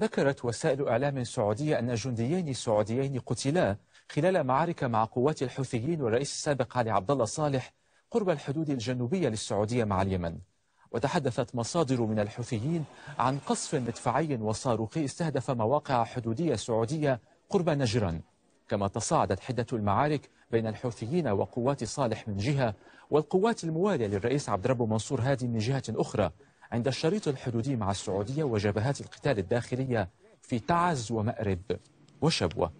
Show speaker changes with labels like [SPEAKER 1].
[SPEAKER 1] ذكرت وسائل إعلام سعودية أن جنديين سعوديين قتلا خلال معارك مع قوات الحوثيين والرئيس السابق علي عبد الله صالح قرب الحدود الجنوبية للسعودية مع اليمن وتحدثت مصادر من الحوثيين عن قصف مدفعي وصاروخي استهدف مواقع حدودية سعودية قرب نجران كما تصاعدت حدة المعارك بين الحوثيين وقوات صالح من جهة والقوات الموالية للرئيس عبد ربه منصور هادي من جهة أخرى عند الشريط الحدودي مع السعودية وجبهات القتال الداخلية في تعز ومأرب وشبوة